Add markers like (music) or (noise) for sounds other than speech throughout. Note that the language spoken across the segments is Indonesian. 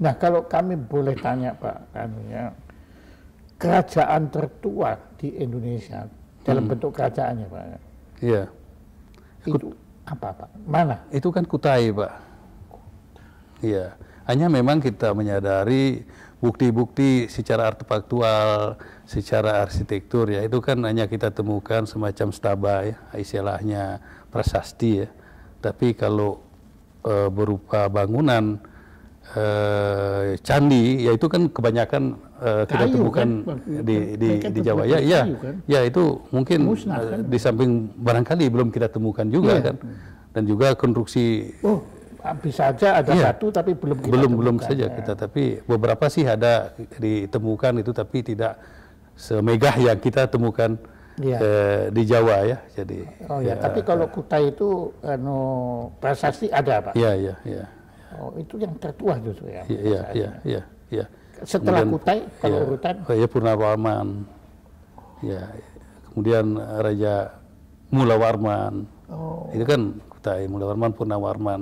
Nah kalau kami boleh tanya Pak, kanunya kerajaan tertua di Indonesia dalam hmm. bentuk kerajaannya Pak. Ya? Iya. Itu apa Pak? Mana? Itu kan Kutai Pak. Iya. Hanya memang kita menyadari bukti-bukti secara artefaktual, secara arsitektur ya itu kan hanya kita temukan semacam staba ya istilahnya prasasti ya. Tapi kalau e, berupa bangunan uh, candi yaitu kan kebanyakan uh, kita temukan kan? di di, di Jawa ya ya kan? ya itu mungkin Musnah, eh, kan? uh, di samping barangkali belum kita temukan juga yeah. kan dan juga konstruksi oh bisa saja ada yeah. satu tapi belum kita belum belum saja ya. kita tapi beberapa sih ada ditemukan itu tapi tidak semegah yang kita temukan ya. eh, di Jawa ya. Jadi. Oh ya, ya tapi kalau Kutai itu anu prasasti ada pak. Iya iya iya. Oh, itu yang tertua justru ya. Iya, iya, iya, iya, iya. Setelah kemudian, Kutai kalau ya, urutan Raja oh, iya, Purnawarman. Ya, kemudian eh, Raja Mulawarman. Oh. Itu kan Kutai Mulawarman Purnawarman.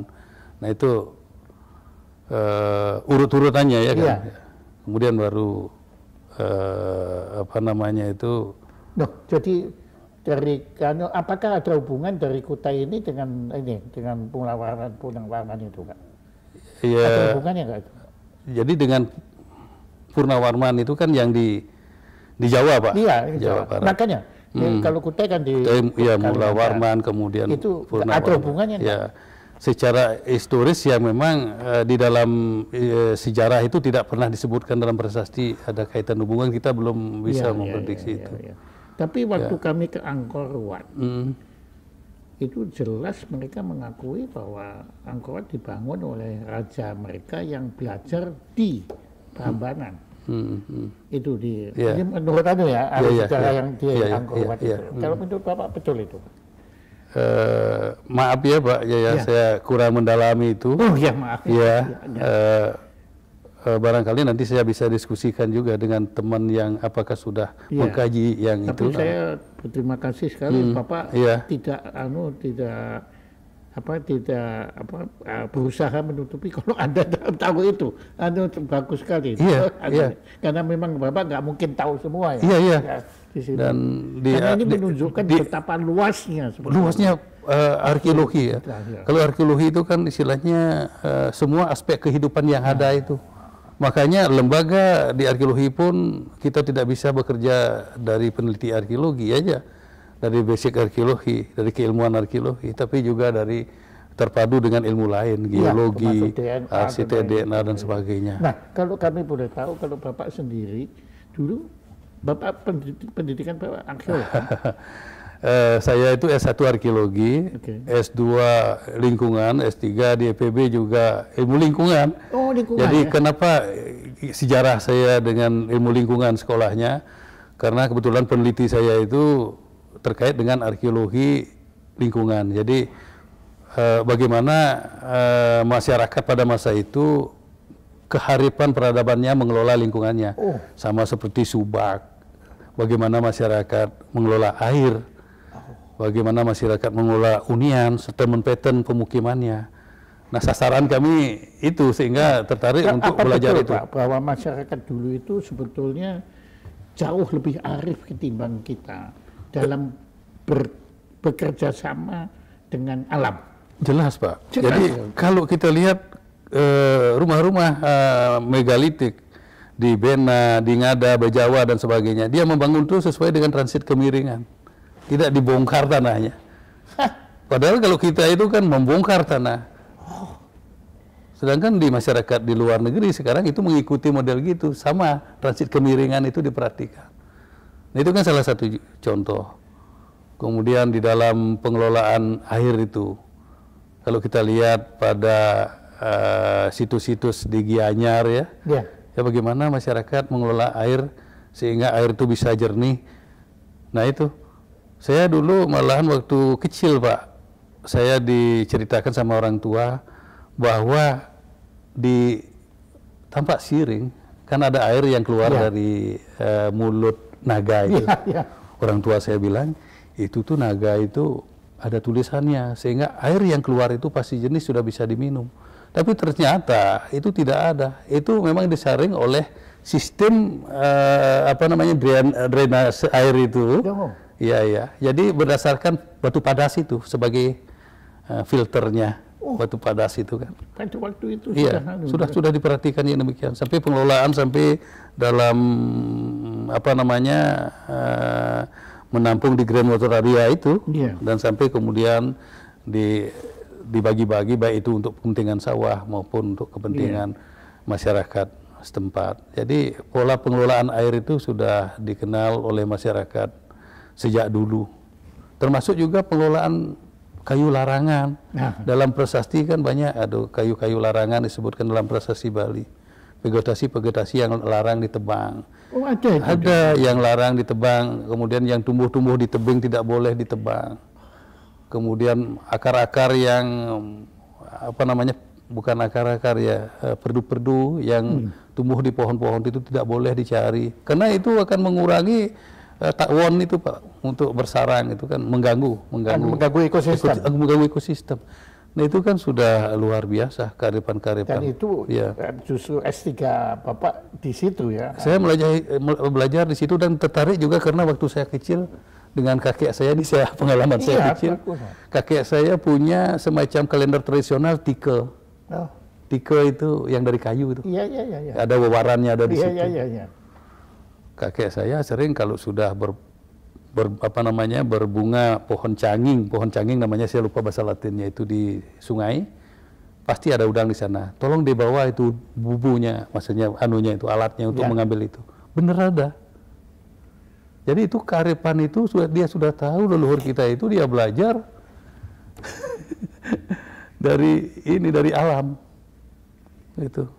Nah, itu uh, urut-urutannya ya kan. Iya. Kemudian baru uh, apa namanya itu Noh, jadi dari apakah ada hubungan dari Kutai ini dengan ini dengan Mulawarman Purnawarman itu, kan? Iya. Hubungannya enggak? Jadi dengan Purnawarman itu kan yang di di Jawa, Pak. Iya, Jawa Jawa Makanya ya, hmm. ya, kalau Kutai kan di ya Mula Warman kemudian itu Purnawarman. Ada hubungannya enggak? Ya. Secara historis ya memang eh, di dalam eh, sejarah itu tidak pernah disebutkan dalam prasasti ada kaitan hubungan kita belum bisa ya, memprediksi ya, ya, itu. Ya, ya. Tapi waktu ya. kami ke Angkor Wat, hmm itu jelas mereka mengakui bahwa Angkor Wat dibangun oleh raja mereka yang belajar di Prambanan. Hmm, hmm. hmm. Itu di yeah. ini menurut Anda ya ada yeah, sejarah yeah, yang dia iya, yeah, iya, Wat yeah, yeah, itu. Hmm. Kalau menurut Bapak betul itu? Uh, maaf ya Pak, ya, ya, ya. saya kurang mendalami itu. Oh ya maaf. Ya, ya, ya. Uh, Eh, barangkali nanti saya bisa diskusikan juga dengan teman yang apakah sudah ya. mengkaji yang Tapi itu. Tapi saya berterima kasih sekali hmm. Bapak ya. tidak anu tidak apa tidak apa eh, berusaha menutupi (laughs) kalau anda tahu itu anu bagus sekali iya, ya. karena memang bapak nggak mungkin tahu semua ya iya iya ya, di dan di, karena ini di, menunjukkan di, betapa luasnya sebenarnya. luasnya uh, arkeologi ya iya, iya. kalau arkeologi itu kan istilahnya uh, semua aspek kehidupan yang ada itu Makanya lembaga di arkeologi pun kita tidak bisa bekerja dari peneliti arkeologi aja, dari basic arkeologi, dari keilmuan arkeologi, tapi juga dari terpadu dengan ilmu lain, iya, geologi, ya, DNA, DNA, dan sebagainya. Nah, kalau kami boleh tahu, kalau Bapak sendiri dulu Bapak pendidikan Bapak arkeologi. Kan? (laughs) Eh, saya itu S1 arkeologi, okay. S2 lingkungan, S3 di EPB juga ilmu lingkungan. Oh, lingkungan. Jadi ya? kenapa sejarah saya dengan ilmu lingkungan sekolahnya? Karena kebetulan peneliti saya itu terkait dengan arkeologi lingkungan. Jadi eh, bagaimana eh, masyarakat pada masa itu keharipan peradabannya mengelola lingkungannya. Oh. Sama seperti Subak. Bagaimana masyarakat mengelola air bagaimana masyarakat mengelola unian serta pattern pemukimannya. Nah, sasaran kami itu sehingga nah, tertarik ya, untuk belajar itu. Pak, bahwa masyarakat dulu itu sebetulnya jauh lebih arif ketimbang kita dalam ber, bekerja sama dengan alam. Jelas, Pak. Jelas. Jadi kalau kita lihat eh, rumah-rumah uh, uh, megalitik di Bena, di Ngada, Bajawa dan sebagainya, dia membangun itu sesuai dengan transit kemiringan tidak dibongkar tanahnya. Padahal kalau kita itu kan membongkar tanah. Oh. Sedangkan di masyarakat di luar negeri sekarang itu mengikuti model gitu. Sama transit kemiringan itu diperhatikan. Nah, itu kan salah satu contoh. Kemudian di dalam pengelolaan air itu. Kalau kita lihat pada eh, situs-situs di Gianyar ya. Yeah. Ya bagaimana masyarakat mengelola air sehingga air itu bisa jernih. Nah itu saya dulu malahan waktu kecil Pak, saya diceritakan sama orang tua bahwa di tampak siring kan ada air yang keluar ya. dari uh, mulut naga itu. Ya, ya. Orang tua saya bilang itu tuh naga itu ada tulisannya sehingga air yang keluar itu pasti jenis sudah bisa diminum. Tapi ternyata itu tidak ada. Itu memang disaring oleh sistem uh, apa namanya drain, eh, drainase air itu. Ya, Iya iya. Jadi berdasarkan batu padas itu sebagai uh, filternya oh. batu padas itu kan. Pada waktu itu iya, sudah sudah, sudah diperhatikan yang demikian sampai pengelolaan sampai dalam apa namanya uh, menampung di Grand Water Area itu yeah. dan sampai kemudian di dibagi-bagi baik itu untuk kepentingan sawah maupun untuk kepentingan yeah. masyarakat setempat. Jadi pola pengelolaan air itu sudah dikenal oleh masyarakat sejak dulu. Termasuk juga pengelolaan kayu larangan. Nah. Dalam prasasti kan banyak aduh kayu-kayu larangan disebutkan dalam prasasti Bali. Vegetasi-vegetasi yang larang ditebang. Oh, ada, ada, ada yang larang ditebang, kemudian yang tumbuh-tumbuh di tebing tidak boleh ditebang. Kemudian akar-akar yang apa namanya bukan akar-akar ya, eh, perdu-perdu yang hmm. tumbuh di pohon-pohon itu tidak boleh dicari karena itu akan mengurangi eh, takwon itu Pak untuk bersarang itu kan mengganggu mengganggu kan mengganggu ekosistem. ekos, mengganggu ekosistem. Nah itu kan sudah luar biasa karipan-karipan Dan itu ya. justru S3 Bapak di situ ya. Saya belajar eh, belajar di situ dan tertarik juga karena waktu saya kecil dengan kakek saya ini (laughs) saya pengalaman iya, saya kecil. Bagus. Kakek saya punya semacam kalender tradisional tikel. Oh. tikel itu yang dari kayu itu. Iya, iya iya iya. Ada wawarannya ada di iya, situ. Iya iya iya kakek saya sering kalau sudah ber, ber apa namanya berbunga pohon canging, pohon canging namanya saya lupa bahasa Latinnya itu di sungai, pasti ada udang di sana. Tolong dibawa itu bubunya, maksudnya anunya itu alatnya untuk ya. mengambil itu. Bener ada. Jadi itu karepan itu sudah dia sudah tahu leluhur kita itu dia belajar (laughs) dari ini dari alam. Itu.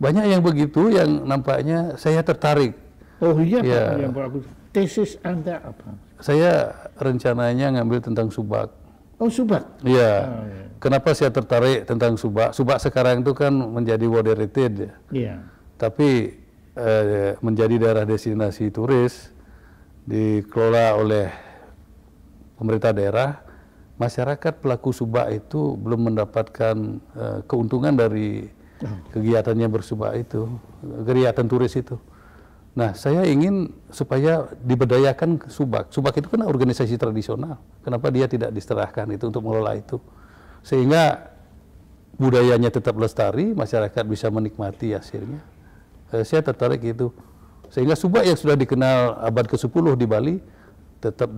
Banyak yang begitu yang nampaknya saya tertarik Oh iya ya. Pak, iya, Tesis Anda apa? Saya rencananya ngambil tentang subak. Oh subak? Iya. Oh, ya. Kenapa saya tertarik tentang subak? Subak sekarang itu kan menjadi moderated Iya. Tapi eh, menjadi daerah destinasi turis dikelola oleh pemerintah daerah masyarakat pelaku subak itu belum mendapatkan eh, keuntungan dari oh. kegiatannya bersubak itu, kegiatan turis itu. Nah, saya ingin supaya diberdayakan Subak. Subak itu kan organisasi tradisional. Kenapa dia tidak diserahkan itu untuk mengelola itu? Sehingga budayanya tetap lestari, masyarakat bisa menikmati hasilnya. Eh, saya tertarik itu. Sehingga Subak yang sudah dikenal abad ke-10 di Bali tetap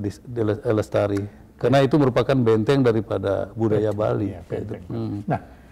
lestari. Karena itu merupakan benteng daripada budaya Bali. Ya, benteng. Hmm. Nah,